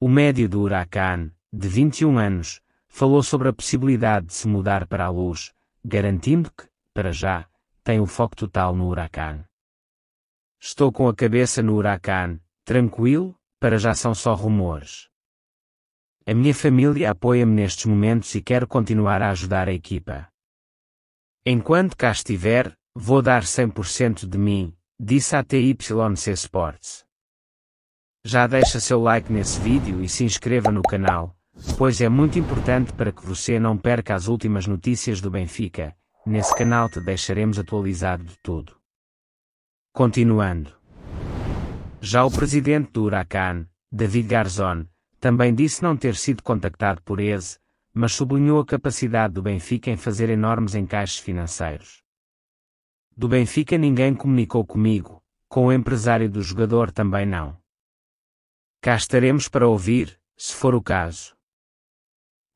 O médio do Huracan, de 21 anos, falou sobre a possibilidade de se mudar para a luz, garantindo que, para já, tem o foco total no Huracan. Estou com a cabeça no Huracan, tranquilo, para já são só rumores. A minha família apoia-me nestes momentos e quero continuar a ajudar a equipa. Enquanto cá estiver, vou dar 100% de mim, disse a TYC Sports. Já deixa seu like nesse vídeo e se inscreva no canal, pois é muito importante para que você não perca as últimas notícias do Benfica, nesse canal te deixaremos atualizado de tudo. Continuando. Já o presidente do Huracan, David Garzon, também disse não ter sido contactado por ESE, mas sublinhou a capacidade do Benfica em fazer enormes encaixes financeiros. Do Benfica ninguém comunicou comigo, com o empresário do jogador também não. Cá estaremos para ouvir, se for o caso.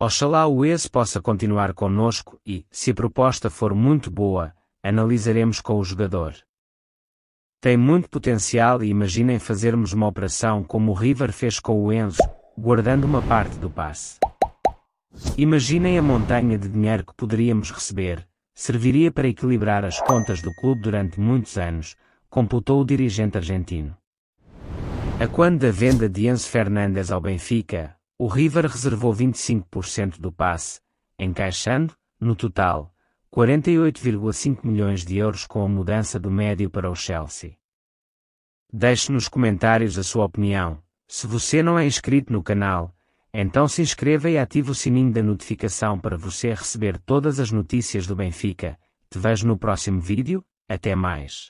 Oxalá o ESE possa continuar conosco e, se a proposta for muito boa, analisaremos com o jogador. Tem muito potencial e imaginem fazermos uma operação como o River fez com o Enzo, guardando uma parte do passe. Imaginem a montanha de dinheiro que poderíamos receber, serviria para equilibrar as contas do clube durante muitos anos, computou o dirigente argentino. É a quando da venda de Enzo Fernandes ao Benfica, o River reservou 25% do passe, encaixando, no total, 48,5 milhões de euros com a mudança do médio para o Chelsea. Deixe nos comentários a sua opinião. Se você não é inscrito no canal, então se inscreva e ative o sininho da notificação para você receber todas as notícias do Benfica. Te vejo no próximo vídeo, até mais.